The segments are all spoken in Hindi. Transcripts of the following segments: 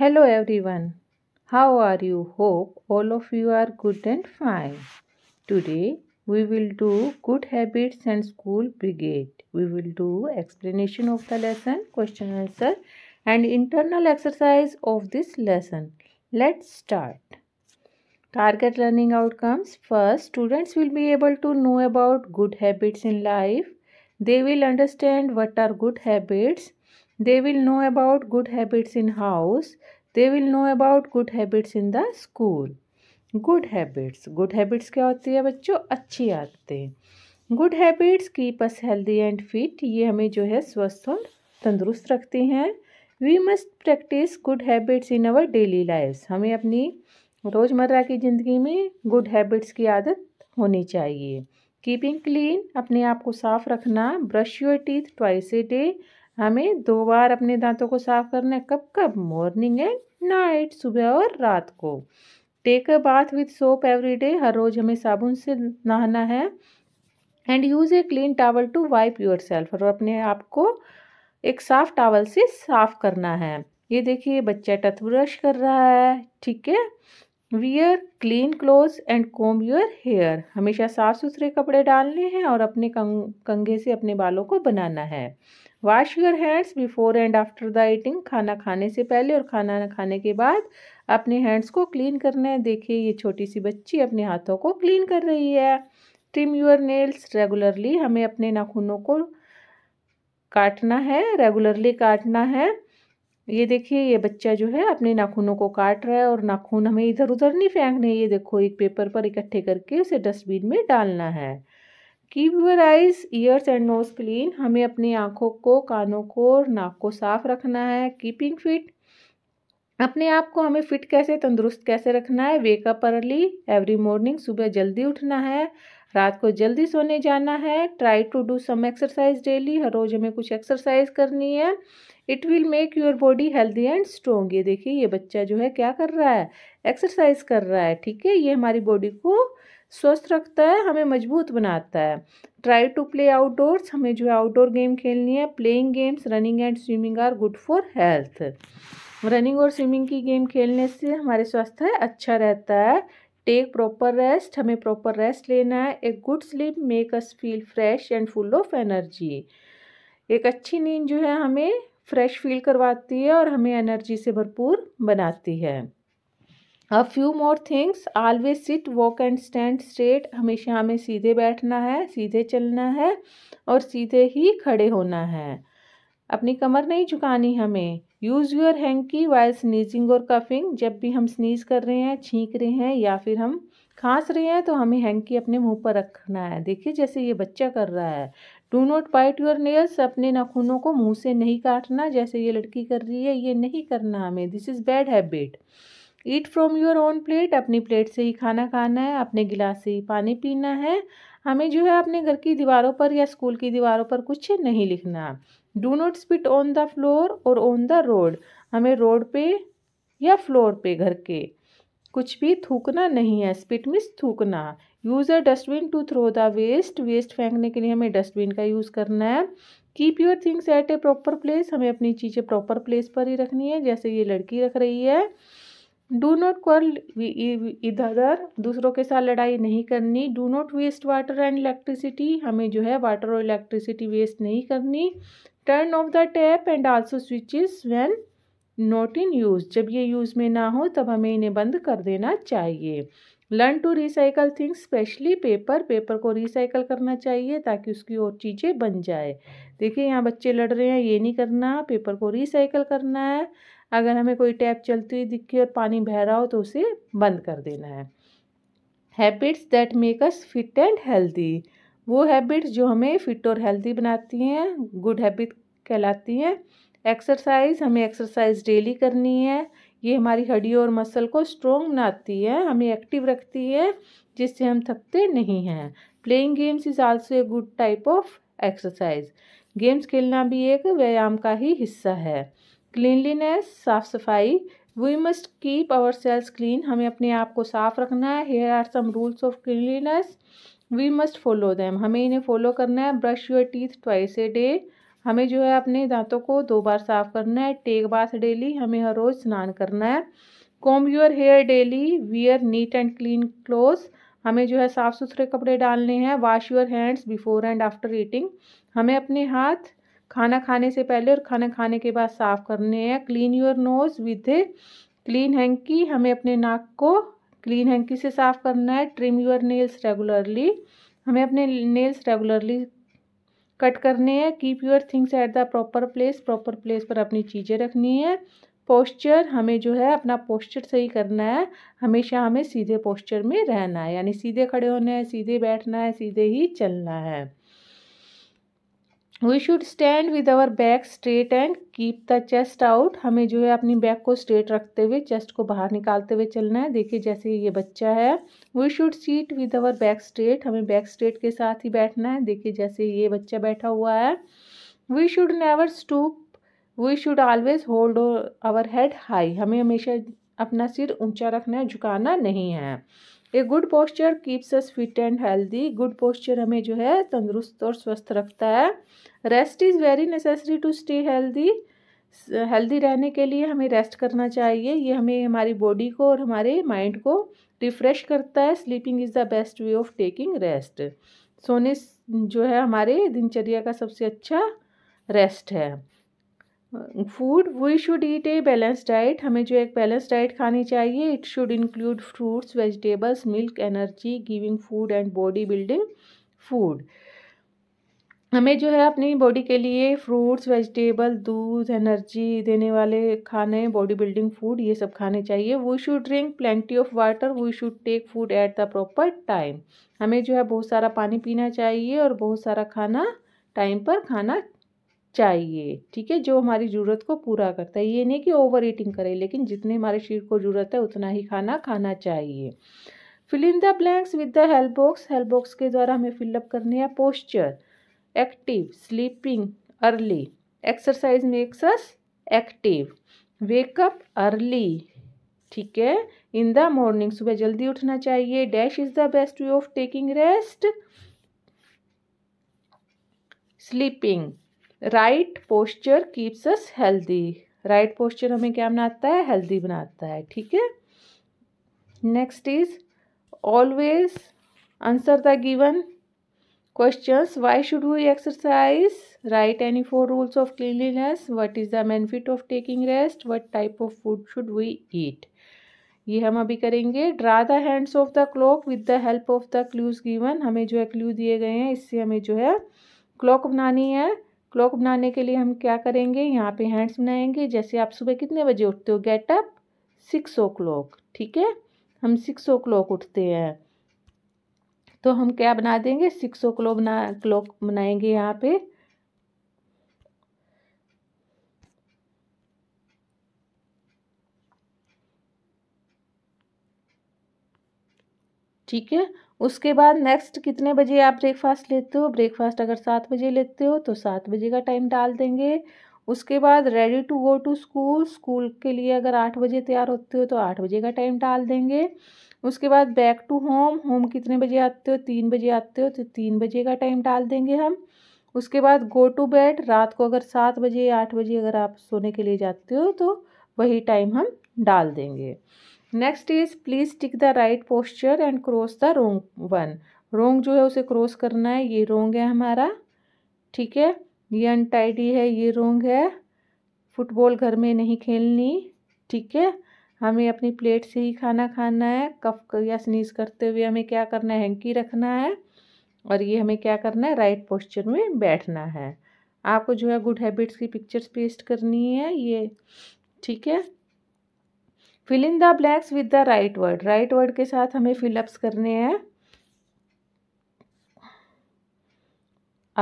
Hello everyone. How are you? Hope all of you are good and fine. Today we will do good habits and school brigade. We will do explanation of the lesson, question answer and internal exercise of this lesson. Let's start. Target learning outcomes. First, students will be able to know about good habits in life. They will understand what are good habits they will know about good habits in house they will know about good habits in the school good habits good habits क्या होती है बच्चों अच्छी आदतें good habits keep us healthy and fit ये हमें जो है स्वस्थ और तंदुरुस्त रखती हैं we must practice good habits in our daily life हमें अपनी रोज़मर्रा की ज़िंदगी में गुड हैबिट्स की आदत होनी चाहिए कीपिंग क्लीन अपने आप को साफ़ रखना brush your teeth twice a day हमें दो बार अपने दांतों को साफ करना है कब कब मॉर्निंग एंड नाइट सुबह और रात को take a bath with soap every day हर रोज़ हमें साबुन से नहाना है and use a clean towel to wipe yourself और अपने आप को एक साफ टावल से साफ करना है ये देखिए बच्चा टथब्रश कर रहा है ठीक है wear clean cloth and comb your hair हमेशा साफ सुथरे कपड़े डालने हैं और अपने कंग, कंघे से अपने बालों को बनाना है wash your hands before and after the eating खाना खाने से पहले और खाना खाने के बाद अपने हैंड्स को क्लीन करना है देखिए ये छोटी सी बच्ची अपने हाथों को क्लीन कर रही है ट्रिम योर नेल्स रेगुलरली हमें अपने नाखूनों को काटना है रेगुलरली काटना है ये देखिए ये बच्चा जो है अपने नाखूनों को काट रहा है और नाखून हमें इधर उधर नहीं फेंकने ये देखो एक पेपर पर इकट्ठे करके उसे डस्टबिन में डालना है keep your eyes ears and nose clean हमें अपनी आँखों को कानों को और नाक को साफ रखना है कीपिंग फिट अपने आप को हमें फिट कैसे तंदुरुस्त कैसे रखना है वेकअप अर्ली एवरी मॉर्निंग सुबह जल्दी उठना है रात को जल्दी सोने जाना है try to do some exercise daily हर रोज़ हमें कुछ एक्सरसाइज करनी है it will make your body healthy and strong ये देखिए ये बच्चा जो है क्या कर रहा है एक्सरसाइज कर रहा है ठीक है ये हमारी बॉडी को स्वस्थ रखता है हमें मजबूत बनाता है ट्राई टू प्ले आउटडोर्स हमें जो है आउटडोर गेम खेलनी है playing games running and swimming are good for health running और स्विमिंग की गेम खेलने से हमारे स्वास्थ्य अच्छा रहता है टेक प्रॉपर रेस्ट हमें प्रॉपर रेस्ट लेना है a good sleep make us feel fresh and full of energy एक अच्छी नींद जो है हमें फ्रेश फील करवाती है और हमें एनर्जी से भरपूर बनाती है a few more things always sit walk and stand straight हमेशा हमें सीधे बैठना है सीधे चलना है और सीधे ही खड़े होना है अपनी कमर नहीं झुकानी हमें use your hanky while sneezing और कफिंग जब भी हम स्नीज कर रहे हैं छींक रहे हैं या फिर हम खांस रहे हैं तो हमें हैंकी अपने मुंह पर रखना है देखिए जैसे ये बच्चा कर रहा है do not bite your nails अपने नाखूनों को मुंह से नहीं काटना जैसे ये लड़की कर रही है ये नहीं करना हमें this is bad habit eat from your own plate अपनी प्लेट से ही खाना खाना है अपने गिलास से ही पानी पीना है हमें जो है अपने घर की दीवारों पर या स्कूल की दीवारों पर कुछ नहीं लिखना do not spit on the floor और ऑन द रोड हमें रोड पे या फ्लोर पे घर के कुछ भी थूकना नहीं है स्पिट मिस थूकना use a dustbin to throw the waste waste फेंकने के लिए हमें डस्टबिन का यूज़ करना है keep your things at a proper place हमें अपनी चीज़ें प्रॉपर प्लेस पर ही रखनी है जैसे ये लड़की रख रही है डू नॉट क्वल इधर दूसरों के साथ लड़ाई नहीं करनी do not waste water and electricity हमें जो है वाटर और इलेक्ट्रिसिटी वेस्ट नहीं करनी turn off the tap and also switches when not in use जब ये यूज़ में ना हो तब हमें इन्हें बंद कर देना चाहिए learn to recycle things specially paper paper को रिसाइकल करना चाहिए ताकि उसकी और चीज़ें बन जाए देखिए यहाँ बच्चे लड़ रहे हैं ये नहीं करना पेपर को रिसाइकल करना है अगर हमें कोई टैप चलती हुई दिखे और पानी बह रहा हो तो उसे बंद कर देना है habits that make us fit and healthy वो हैबिट्स जो हमें फिट और हेल्दी बनाती हैं गुड हैबिट कहलाती हैं एक्सरसाइज हमें एक्सरसाइज डेली करनी है ये हमारी हड्डियों और मसल को स्ट्रोंग बनाती है हमें एक्टिव रखती है जिससे हम थकते नहीं हैं playing games is also a good type of exercise games खेलना भी एक व्यायाम का ही हिस्सा है क्लीनलीनेस साफ सफाई we must keep ourselves clean हमें अपने आप को साफ रखना है here are some rules of cleanliness we must follow them हमें इन्हें फॉलो करना है brush your teeth twice a day हमें जो है अपने दांतों को दो बार साफ करना है टेक बाथ डेली हमें हर रोज़ स्नान करना है comb your hair daily wear neat and clean cloth हमें जो है साफ़ सुथरे कपड़े डालने हैं wash your hands before and after eating हमें अपने हाथ खाना खाने से पहले और खाना खाने के बाद साफ़ करने हैं clean your nose with a clean hanky हमें अपने नाक को क्लीन हैंकी से साफ़ करना है ट्रिम योर नेल्स रेगुलरली हमें अपने नेल्स रेगुलरली कट करने हैं keep your things at the proper place proper place पर अपनी चीज़ें रखनी है पोस्चर हमें जो है अपना पोस्चर सही करना है हमेशा हमें सीधे पोस्चर में रहना है यानी सीधे खड़े होने हैं सीधे बैठना है सीधे ही चलना है we should stand with our back straight and keep the chest out हमें जो है अपनी बैक को स्ट्रेट रखते हुए चेस्ट को बाहर निकालते हुए चलना है देखिए जैसे ये बच्चा है we should sit with our back straight हमें बैक स्ट्रेट के साथ ही बैठना है देखिए जैसे ये बच्चा बैठा हुआ है we should never stoop we should always hold our head high हमें हमेशा अपना सिर ऊंचा रखना है झुकाना नहीं है a good posture keeps us fit and healthy good posture हमें जो है तंदुरुस्त और स्वस्थ रखता है rest is very necessary to stay healthy healthy रहने के लिए हमें रेस्ट करना चाहिए ये हमें हमारी बॉडी को और हमारे माइंड को रिफ़्रेश करता है sleeping is the best way of taking rest सोने जो है हमारे दिनचर्या का सबसे अच्छा रेस्ट है food we should eat a balance diet हमें जो एक बैलेंस डाइट खानी चाहिए it should include fruits vegetables milk energy giving food and body building food हमें जो है अपनी बॉडी के लिए फ्रूट्स वेजिटेबल दूध एनर्जी देने वाले खाने बॉडी बिल्डिंग फूड ये सब खाने चाहिए we should drink plenty of water we should take food at the proper time हमें जो है बहुत सारा पानी पीना चाहिए और बहुत सारा खाना टाइम पर खाना चाहिए ठीक है जो हमारी ज़रूरत को पूरा करता है ये नहीं कि ओवर ईटिंग करें लेकिन जितने हमारे शरीर को ज़रूरत है उतना ही खाना खाना चाहिए fill in the blanks with the help box help box के द्वारा हमें फिलअप करने हैं posture active sleeping early exercise makes us active wake up early ठीक है इन द मॉर्निंग सुबह जल्दी उठना चाहिए dash is the best way of taking rest sleeping right posture keeps us healthy right posture हमें क्या बनाता है हेल्दी बनाता है ठीक है next is always answer the given question why should we exercise write any four rules of cleanliness what is the benefit of taking rest what type of food should we eat ये हम अभी करेंगे draw the hands of the clock with the help of the clues given हमें जो है क्लू दिए गए हैं इससे हमें जो है क्लॉक बनानी है क्लॉक बनाने के लिए हम क्या करेंगे यहाँ पे हैंड्स बनाएंगे जैसे आप सुबह कितने बजे उठते हो गेटअप सिक्स ओ क्लॉक ठीक है हम सिक्स ओ क्लॉक उठते हैं तो हम क्या बना देंगे सिक्स ओ क्लॉक बना क्लॉक बनाएंगे यहाँ पे ठीक है उसके बाद नेक्स्ट कितने बजे आप ब्रेकफास्ट लेते हो ब्रेकफास्ट अगर सात बजे लेते हो तो सात बजे का टाइम डाल देंगे उसके बाद ready to go to school school के लिए अगर आठ बजे तैयार होते हो तो आठ बजे का टाइम डाल देंगे उसके बाद बैक टू होम होम कितने बजे आते हो तीन बजे आते हो तो तीन बजे का टाइम डाल देंगे हम उसके बाद गो टू बेड रात को अगर सात बजे आठ बजे अगर आप सोने के लिए जाते हो तो वही टाइम हम डाल देंगे next is please tick the right posture and cross the wrong one wrong जो है उसे क्रॉस करना है ये रोंग है हमारा ठीक है ये अनटाइडी है ये रोंग है फुटबॉल घर में नहीं खेलनी ठीक है हमें अपनी प्लेट से ही खाना खाना है कफ या स्नीज करते हुए हमें क्या करना है हैंकी रखना है और ये हमें क्या करना है राइट पोस्चर में बैठना है आपको जो है गुड हैबिट्स की पिक्चर्स पेस्ट करनी है ये ठीक है fill in the blanks with the right word right word के साथ हमें फिलअप्स करने हैं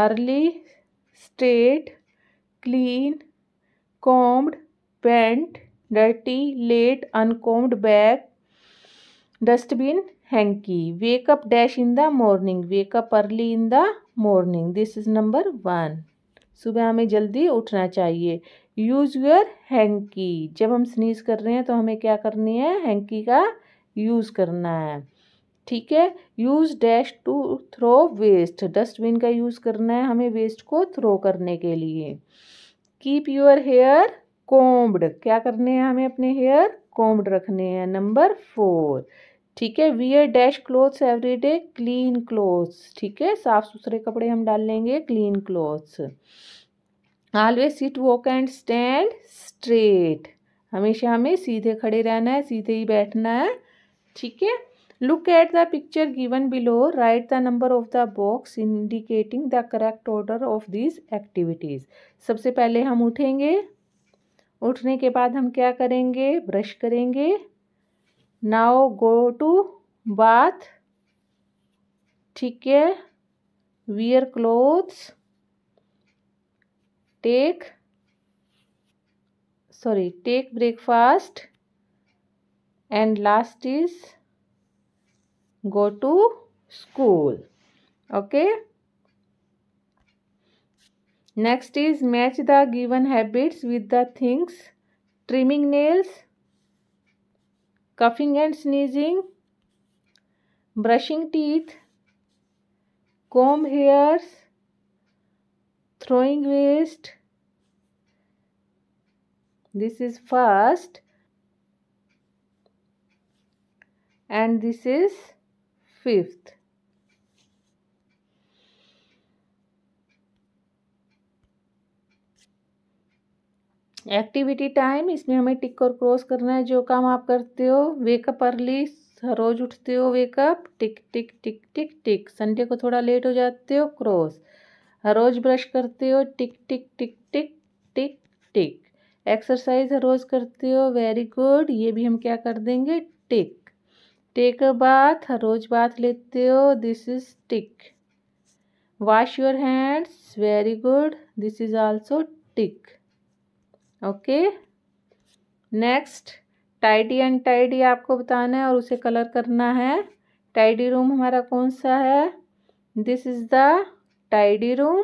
early state clean combed pant dirty late uncombed bag dustbin hanky wake up dash in the morning wake up early in the morning this is number one सुबह हमें जल्दी उठना चाहिए यूज योर हैंकी जब हम स्नीज कर रहे हैं तो हमें क्या करनी है हैंकी का यूज़ करना है ठीक है use dash to throw waste dustbin का यूज़ करना है हमें वेस्ट को थ्रो करने के लिए कीप योर हेयर कोम्ब्ड क्या करने हैं हमें अपने हेयर कोम्ब्ड रखने हैं नंबर फोर ठीक है wear dash clothes every day clean clothes ठीक है साफ़ सुथरे कपड़े हम डाल लेंगे clean clothes always sit walk and stand straight हमेशा हमें सीधे खड़े रहना है सीधे ही बैठना है ठीक है look at the picture given below write the number of the box indicating the correct order of these activities सबसे पहले हम उठेंगे उठने के बाद हम क्या करेंगे ब्रश करेंगे नाउ गो टू बाथ ठीक है wear clothes take sorry take breakfast and last is go to school okay next is match the given habits with the things trimming nails coughing and sneezing brushing teeth comb hairs throwing waste this is first and this is fifth activity time इसमें हमें टिक और क्रॉस करना है जो काम आप करते हो वेकअप अर्ली रोज उठते हो वेकअप टिक टिक टिक टिक टिक संडे को थोड़ा लेट हो जाते हो क्रॉस हर रोज़ ब्रश करते हो टिक टिक टिक टिक टिक टिक एक्सरसाइज हर रोज़ करते हो वेरी गुड ये भी हम क्या कर देंगे टिक टेक अ बाथ रोज़ बाथ लेते हो this is tick wash your hands very good this is also tick okay next tidy and tidy आपको बताना है और उसे कलर करना है टाइडी रूम हमारा कौन सा है this is the tidy room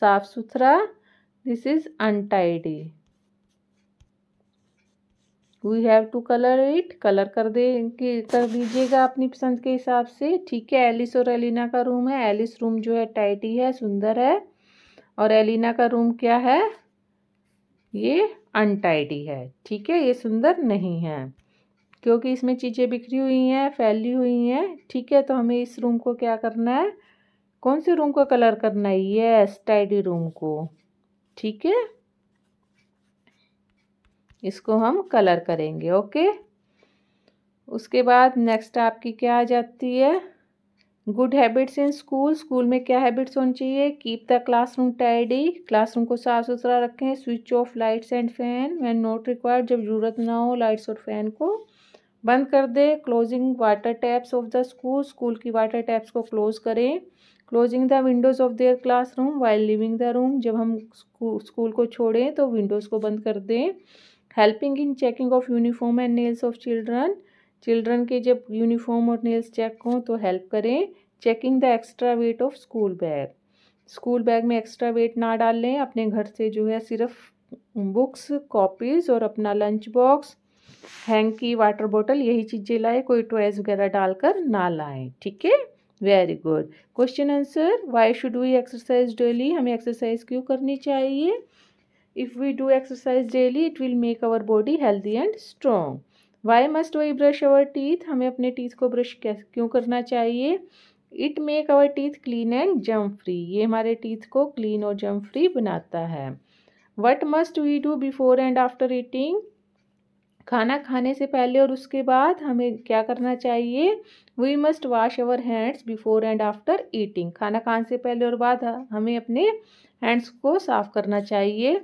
साफ सुथरा this is untidy we have to colour it colour कर दे कर दीजिएगा अपनी पसंद के हिसाब से ठीक है एलिस और एलिना का रूम है एलिस रूम जो है टाइटी है सुंदर है और एलिना का रूम क्या है ये अनटाइडी है ठीक है ये सुंदर नहीं है क्योंकि इसमें चीज़ें बिखरी हुई हैं फैली हुई हैं ठीक है तो हमें इस रूम को क्या करना है कौन से रूम को कलर करना है ये टाइडी रूम को ठीक है इसको हम कलर करेंगे ओके उसके बाद नेक्स्ट आपकी क्या आ जाती है good habits in school school में क्या हैबिट्स होनी चाहिए keep the classroom tidy classroom को साफ सुथरा रखें switch off lights and fan when not required जब ज़रूरत ना हो लाइट्स और फैन को बंद कर दे closing water taps of the school school की वाटर टैप्स को क्लोज करें closing the windows of their classroom while leaving the room जब हम स्कूल को छोड़ें तो विंडोज़ को बंद कर दें helping in checking of uniform and nails of children children के जब यूनिफॉर्म और नेल्स चेक हों तो हेल्प करें checking the extra weight of school bag school bag में एक्स्ट्रा वेट ना डालें अपने घर से जो है सिर्फ बुक्स कॉपीज़ और अपना lunch box hanky water bottle यही चीज़ें लाए कोई टॉयज़ वगैरह डालकर ना लाएं ठीक है very good question answer why should we exercise daily हमें एक्सरसाइज क्यों करनी चाहिए if we do exercise daily it will make our body healthy and strong why must we brush our teeth हमें अपने टीथ को ब्रश क्यों करना चाहिए it make our teeth clean and germ free ये हमारे टीथ को क्लीन और जम फ्री बनाता है what must we do before and after eating खाना खाने से पहले और उसके बाद हमें क्या करना चाहिए we must wash our hands before and after eating खाना खाने से पहले और बाद हमें अपने हैंड्स को साफ करना चाहिए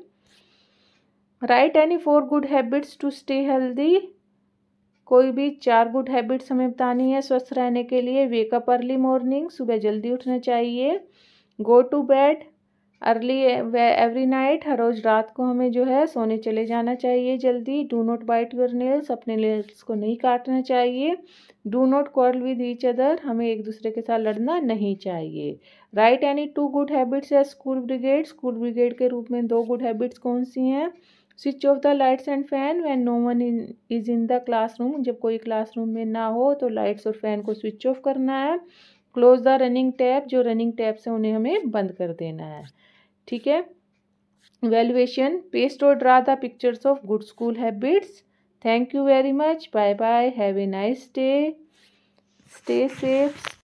write any four good habits to stay healthy कोई भी चार गुड हैबिट्स हमें बतानी है स्वस्थ रहने के लिए वेकअप अर्ली मॉर्निंग सुबह जल्दी उठना चाहिए go to bed early every night हर रोज़ रात को हमें जो है सोने चले जाना चाहिए जल्दी do not bite your nails अपने नेल्स को नहीं काटना चाहिए do not quarrel with each other हमें एक दूसरे के साथ लड़ना नहीं चाहिए write any two good habits है स्कूल ब्रिगेड स्कूल ब्रिगेड के रूप में दो गुड हैबिट्स कौन सी हैं switch off the lights and fan when no one is in the room जब कोई रूम में ना हो तो लाइट्स और फैन को स्विच ऑफ करना है क्लोज द रनिंग टैप जो रनिंग टैप्स हैं उन्हें हमें बंद कर देना है ठीक है वैल्यूएशन पेस्ट और draw the pictures of good school habits thank you very much bye bye have a nice day stay safe